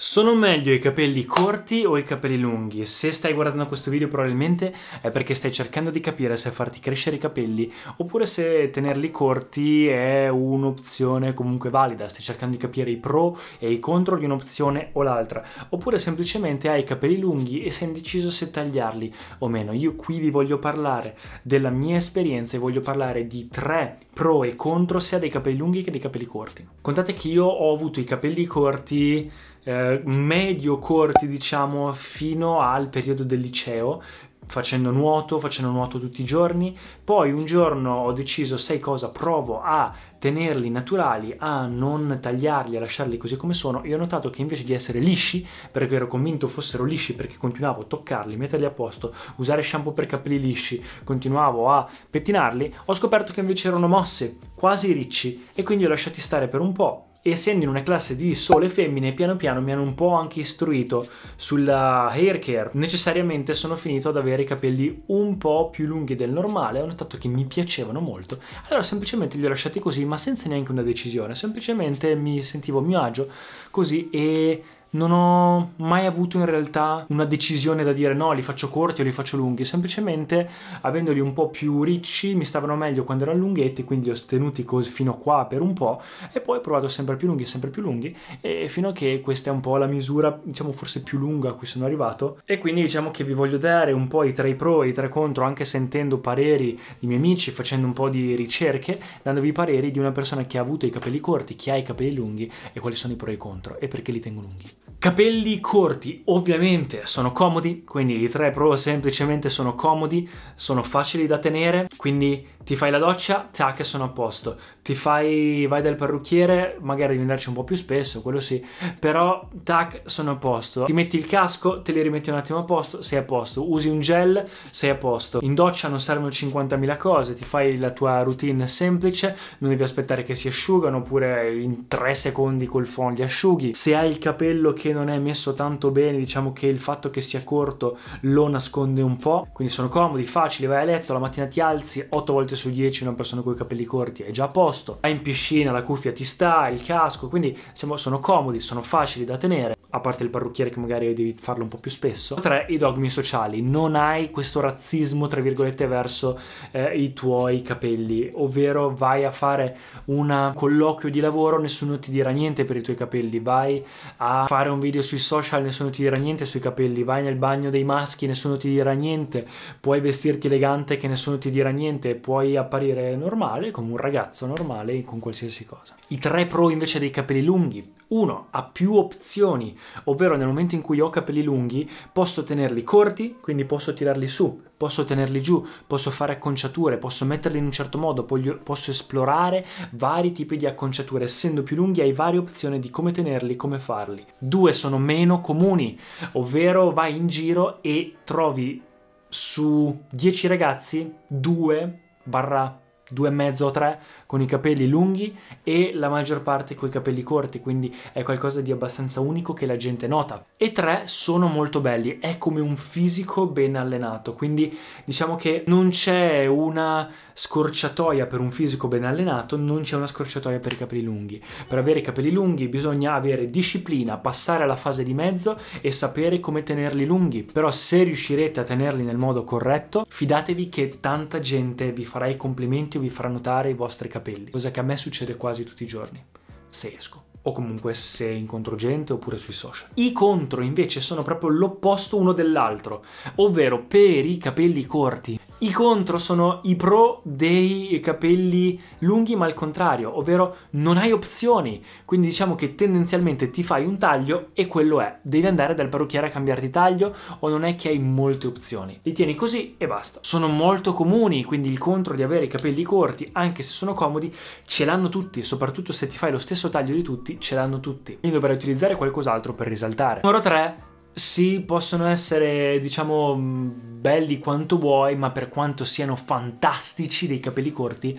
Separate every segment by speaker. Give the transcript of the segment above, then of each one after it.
Speaker 1: Sono meglio i capelli corti o i capelli lunghi? Se stai guardando questo video probabilmente è perché stai cercando di capire se farti crescere i capelli oppure se tenerli corti è un'opzione comunque valida, stai cercando di capire i pro e i contro di un'opzione o l'altra, oppure semplicemente hai i capelli lunghi e sei indeciso se tagliarli o meno. Io qui vi voglio parlare della mia esperienza e voglio parlare di tre pro e contro sia dei capelli lunghi che dei capelli corti. Contate che io ho avuto i capelli corti eh, medio-corti, diciamo, fino al periodo del liceo, facendo nuoto, facendo nuoto tutti i giorni, poi un giorno ho deciso, sai cosa, provo a tenerli naturali, a non tagliarli, a lasciarli così come sono e ho notato che invece di essere lisci, perché ero convinto fossero lisci perché continuavo a toccarli, metterli a posto, usare shampoo per capelli lisci, continuavo a pettinarli, ho scoperto che invece erano mosse, quasi ricci e quindi li ho lasciati stare per un po', essendo in una classe di sole femmine, piano piano mi hanno un po' anche istruito sulla hair care. Necessariamente sono finito ad avere i capelli un po' più lunghi del normale, ho notato che mi piacevano molto. Allora semplicemente li ho lasciati così, ma senza neanche una decisione, semplicemente mi sentivo a mio agio così e non ho mai avuto in realtà una decisione da dire no, li faccio corti o li faccio lunghi, semplicemente avendoli un po' più ricci mi stavano meglio quando erano lunghetti, quindi li ho tenuti così fino a qua per un po' e poi ho provato sempre più lunghi, sempre più lunghi e fino a che questa è un po' la misura, diciamo forse più lunga a cui sono arrivato e quindi diciamo che vi voglio dare un po' i tre pro e i tre contro, anche sentendo pareri di miei amici, facendo un po' di ricerche, dandovi i pareri di una persona che ha avuto i capelli corti, chi ha i capelli lunghi e quali sono i pro e i contro e perché li tengo lunghi. Capelli corti ovviamente sono comodi, quindi i tre Pro semplicemente sono comodi, sono facili da tenere, quindi ti fai la doccia, tac, sono a posto. Ti fai, vai dal parrucchiere, magari devi andarci un po' più spesso, quello sì, però tac, sono a posto. Ti metti il casco, te li rimetti un attimo a posto, sei a posto. Usi un gel, sei a posto. In doccia non servono 50.000 cose, ti fai la tua routine semplice, non devi aspettare che si asciugano oppure in 3 secondi col phon li asciughi. Se hai il capello che non è messo tanto bene, diciamo che il fatto che sia corto lo nasconde un po', quindi sono comodi, facili, vai a letto, la mattina ti alzi 8 volte su 10 una persona con i capelli corti è già a posto, vai in piscina, la cuffia ti sta, il casco, quindi diciamo sono comodi, sono facili da tenere a parte il parrucchiere che magari devi farlo un po' più spesso. Tre, I dogmi sociali. Non hai questo razzismo, tra virgolette, verso eh, i tuoi capelli, ovvero vai a fare un colloquio di lavoro, nessuno ti dirà niente per i tuoi capelli, vai a fare un video sui social, nessuno ti dirà niente sui capelli, vai nel bagno dei maschi, nessuno ti dirà niente, puoi vestirti elegante che nessuno ti dirà niente, puoi apparire normale come un ragazzo normale con qualsiasi cosa. I tre pro invece dei capelli lunghi. Uno, Ha più opzioni ovvero nel momento in cui ho capelli lunghi posso tenerli corti, quindi posso tirarli su, posso tenerli giù, posso fare acconciature, posso metterli in un certo modo, posso esplorare vari tipi di acconciature, essendo più lunghi hai varie opzioni di come tenerli, come farli. Due sono meno comuni, ovvero vai in giro e trovi su 10 ragazzi 2 barra due e mezzo o tre con i capelli lunghi e la maggior parte con i capelli corti, quindi è qualcosa di abbastanza unico che la gente nota. E tre sono molto belli, è come un fisico ben allenato, quindi diciamo che non c'è una scorciatoia per un fisico ben allenato, non c'è una scorciatoia per i capelli lunghi. Per avere i capelli lunghi bisogna avere disciplina, passare alla fase di mezzo e sapere come tenerli lunghi, però se riuscirete a tenerli nel modo corretto, fidatevi che tanta gente vi farà i complimenti occhio vi farà notare i vostri capelli, cosa che a me succede quasi tutti i giorni, se esco o comunque se incontro gente oppure sui social. I contro invece sono proprio l'opposto uno dell'altro, ovvero per i capelli corti i contro sono i pro dei capelli lunghi ma al contrario, ovvero non hai opzioni, quindi diciamo che tendenzialmente ti fai un taglio e quello è, devi andare dal parrucchiere a cambiarti taglio o non è che hai molte opzioni, li tieni così e basta. Sono molto comuni, quindi il contro di avere i capelli corti, anche se sono comodi, ce l'hanno tutti, soprattutto se ti fai lo stesso taglio di tutti, ce l'hanno tutti, quindi dovrai utilizzare qualcos'altro per risaltare. Numero 3 sì, possono essere, diciamo, mm, belli quanto vuoi, ma per quanto siano fantastici dei capelli corti,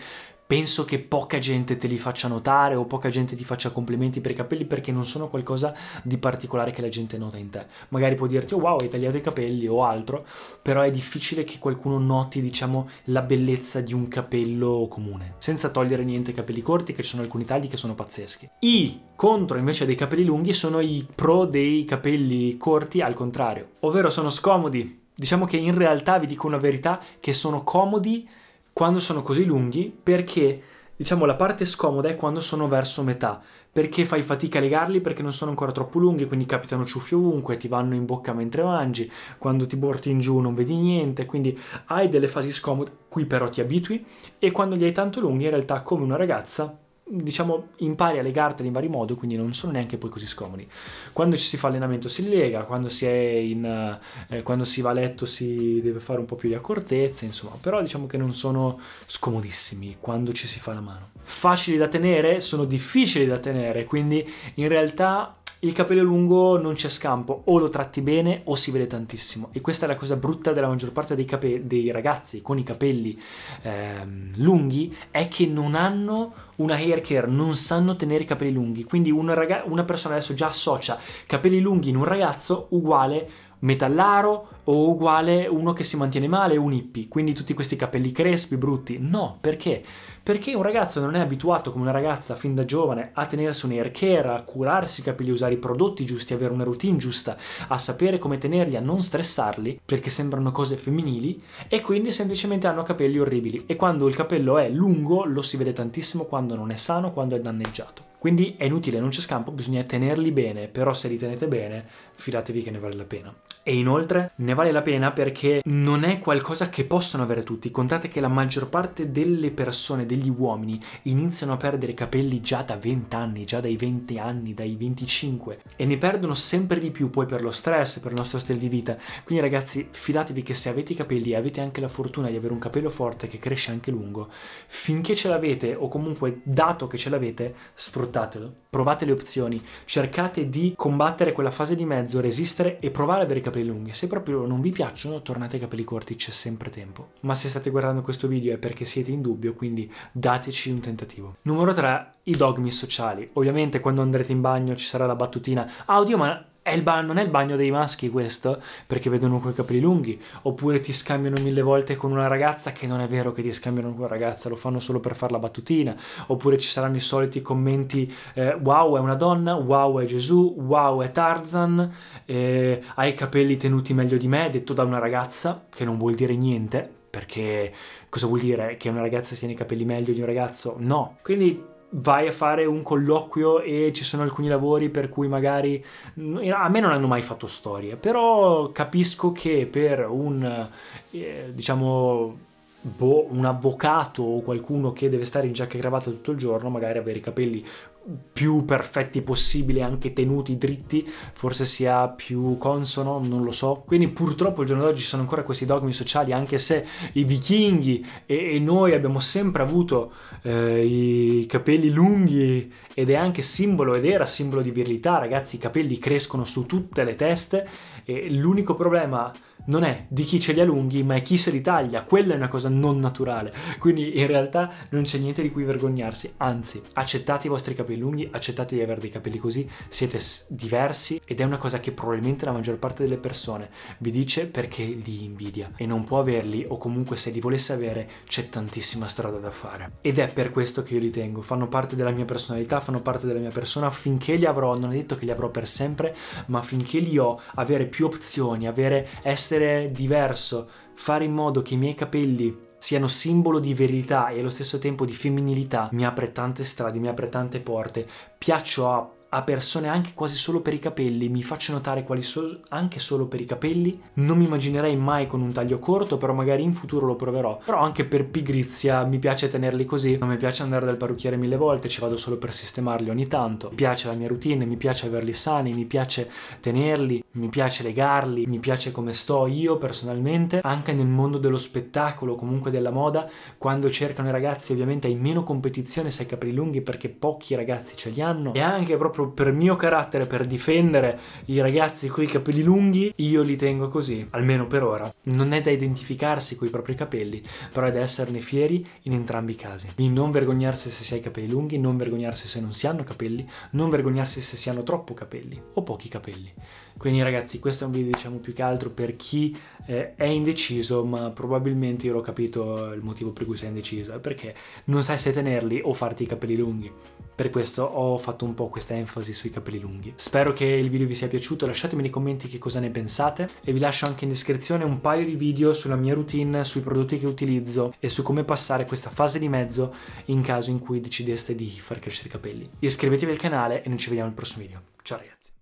Speaker 1: penso che poca gente te li faccia notare o poca gente ti faccia complimenti per i capelli perché non sono qualcosa di particolare che la gente nota in te. Magari può dirti oh wow hai tagliato i capelli o altro, però è difficile che qualcuno noti diciamo la bellezza di un capello comune, senza togliere niente ai capelli corti che ci sono alcuni tagli che sono pazzeschi. I contro invece dei capelli lunghi sono i pro dei capelli corti al contrario, ovvero sono scomodi. Diciamo che in realtà vi dico una verità che sono comodi quando sono così lunghi perché diciamo la parte scomoda è quando sono verso metà perché fai fatica a legarli perché non sono ancora troppo lunghi quindi capitano ciuffi ovunque ti vanno in bocca mentre mangi quando ti porti in giù non vedi niente quindi hai delle fasi scomode qui però ti abitui e quando li hai tanto lunghi in realtà come una ragazza diciamo, impari a legarteli in vari modi, quindi non sono neanche poi così scomodi. Quando ci si fa allenamento si lega, quando si, in, eh, eh, quando si va a letto si deve fare un po' più di accortezza, insomma, però diciamo che non sono scomodissimi quando ci si fa la mano. Facili da tenere, sono difficili da tenere, quindi in realtà il capello lungo non c'è scampo, o lo tratti bene o si vede tantissimo. E questa è la cosa brutta della maggior parte dei, cape- dei ragazzi con i capelli ehm, lunghi, è che non hanno una hair care, non sanno tenere i capelli lunghi. Quindi una, una persona adesso già associa capelli lunghi in un ragazzo uguale metallaro o uguale uno che si mantiene male, un hippie, quindi tutti questi capelli crespi, brutti. No, perché? Perché un ragazzo non è abituato come una ragazza fin da giovane a tenersi un'air care, a curarsi i capelli, a usare i prodotti giusti, avere una routine giusta, a sapere come tenerli, a non stressarli, perché sembrano cose femminili, e quindi semplicemente hanno capelli orribili. E quando il capello è lungo lo si vede tantissimo quando non è sano, quando è danneggiato. Quindi è inutile, non c'è scampo, bisogna tenerli bene, però se li tenete bene fidatevi che ne vale la pena. E inoltre ne vale la pena perché non è qualcosa che possono avere tutti. Contate che la maggior parte delle persone, degli uomini, iniziano a perdere capelli già da 20 anni, già dai 20 anni, dai 25 e ne perdono sempre di più poi per lo stress, per il nostro stile di vita. Quindi ragazzi, fidatevi che se avete i capelli e avete anche la fortuna di avere un capello forte che cresce anche lungo, finché ce l'avete o comunque dato che ce l'avete, sfruttatelo, provate le opzioni, cercate di combattere quella fase di mezzo mezzo, resistere e provare ad avere i capelli lunghi. Se proprio non vi piacciono, tornate ai capelli corti, c'è sempre tempo. Ma se state guardando questo video è perché siete in dubbio, quindi dateci un tentativo. Numero 3, i dogmi sociali. Ovviamente quando andrete in bagno ci sarà la battutina, ah oddio ma è il ba- non è il bagno dei maschi questo, perché vedono quei capelli lunghi, oppure ti scambiano mille volte con una ragazza che non è vero che ti scambiano con una ragazza, lo fanno solo per fare la battutina, oppure ci saranno i soliti commenti eh, wow è una donna, wow è Gesù, wow è Tarzan, eh, hai i capelli tenuti meglio di me, detto da una ragazza, che non vuol dire niente, perché cosa vuol dire che una ragazza tiene i capelli meglio di un ragazzo? No, quindi vai a fare un colloquio e ci sono alcuni lavori per cui magari a me non hanno mai fatto storie, però capisco che per un eh, diciamo boh, un avvocato o qualcuno che deve stare in giacca e cravatta tutto il giorno, magari avere i capelli più perfetti possibili, anche tenuti dritti, forse sia più consono, non lo so. Quindi purtroppo al giorno d'oggi ci sono ancora questi dogmi sociali, anche se i vichinghi e, e noi abbiamo sempre avuto eh, i capelli lunghi ed è anche simbolo ed era simbolo di virilità, ragazzi, i capelli crescono su tutte le teste e l'unico problema non è di chi ce li ha lunghi, ma è chi se li taglia. Quella è una cosa non naturale. Quindi in realtà non c'è niente di cui vergognarsi. Anzi, accettate i vostri capelli lunghi, accettate di avere dei capelli così, siete diversi ed è una cosa che probabilmente la maggior parte delle persone vi dice perché li invidia e non può averli o comunque se li volesse avere c'è tantissima strada da fare. Ed è per questo che io li tengo. Fanno parte della mia personalità, fanno parte della mia persona. Finché li avrò, non è detto che li avrò per sempre, ma finché li ho, avere più più opzioni, avere, essere diverso, fare in modo che i miei capelli siano simbolo di verità e allo stesso tempo di femminilità mi apre tante strade, mi apre tante porte, piaccio a a persone anche quasi solo per i capelli, mi faccio notare quali sono anche solo per i capelli, non mi immaginerei mai con un taglio corto, però magari in futuro lo proverò. Però anche per pigrizia mi piace tenerli così, non mi piace andare dal parrucchiere mille volte, ci vado solo per sistemarli ogni tanto. Mi piace la mia routine, mi piace averli sani, mi piace tenerli, mi piace legarli, mi piace come sto io personalmente, anche nel mondo dello spettacolo, comunque della moda, quando cercano i ragazzi ovviamente hai meno competizione se hai capelli lunghi perché pochi ragazzi ce li hanno e anche proprio per mio carattere, per difendere i ragazzi coi capelli lunghi, io li tengo così, almeno per ora. Non è da identificarsi coi propri capelli, però è da esserne fieri in entrambi i casi. Quindi non vergognarsi se si ha i capelli lunghi, non vergognarsi se non si hanno capelli, non vergognarsi se si hanno troppo capelli o pochi capelli. Quindi ragazzi questo è un video diciamo più che altro per chi eh, è indeciso ma probabilmente io l'ho capito il motivo per cui sei indecisa perché non sai se tenerli o farti i capelli lunghi. Per questo ho fatto un po' questa enfasi sui capelli lunghi. Spero che il video vi sia piaciuto, lasciatemi nei commenti che cosa ne pensate e vi lascio anche in descrizione un paio di video sulla mia routine, sui prodotti che utilizzo e su come passare questa fase di mezzo in caso in cui decideste di far crescere i capelli. Iscrivetevi al canale e noi ci vediamo al prossimo video. Ciao ragazzi!